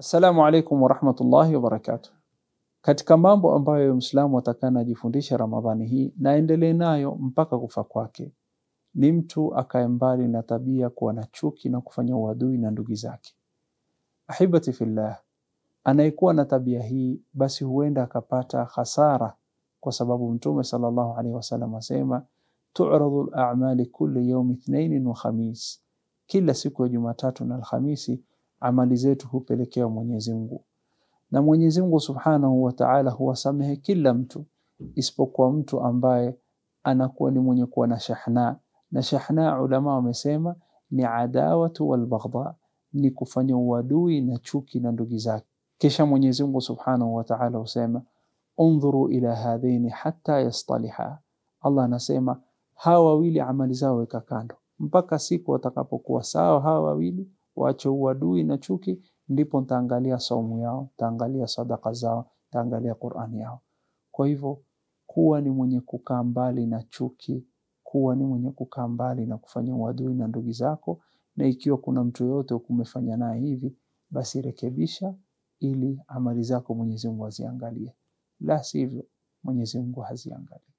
Assalamu alaikum warahmatullahi wabarakatuh. Katika mambo ambayo Mwislamu atakana ajifundisha Ramadhani hii na endelee nayo mpaka kufa kwake ni mtu akae mbali na tabia kuwa na chuki na kufanya uadui na ndugu zake. Ahibati fillah, anayekuwa na tabia hii basi huenda akapata hasara, kwa sababu Mtume sallallahu alaihi wasallam asema tu'radu al-a'mali kulli yawmi ithnain wa khamis, kila siku ya Jumatatu na Alhamisi amali zetu hupelekea Mwenyezi Mungu, na Mwenyezi Mungu Subhanahu wa Ta'ala huwasamehe kila mtu isipokuwa mtu ambaye anakuwa ni mwenye kuwa na shahna. Na shahna ulama wamesema ni adawatu wal baghdha, ni kufanya uadui na chuki na ndugu zake. Kisha Mwenyezi Mungu Subhanahu wa Ta'ala husema undhuru ila hadhaini hatta yastaliha. Allah anasema hawa wawili amali zao weka kando mpaka siku watakapokuwa sawa hawa wawili wache uadui na chuki, ndipo nitaangalia saumu yao, nitaangalia sadaka zao, nitaangalia Qur'ani yao. Kwa hivyo kuwa ni mwenye kukaa mbali na chuki, kuwa ni mwenye kukaa mbali na kufanya uadui na ndugu zako, na ikiwa kuna mtu yoyote kumefanya naye hivi, basi rekebisha ili amali zako Mwenyezi Mungu aziangalie, la sivyo Mwenyezi Mungu haziangalie.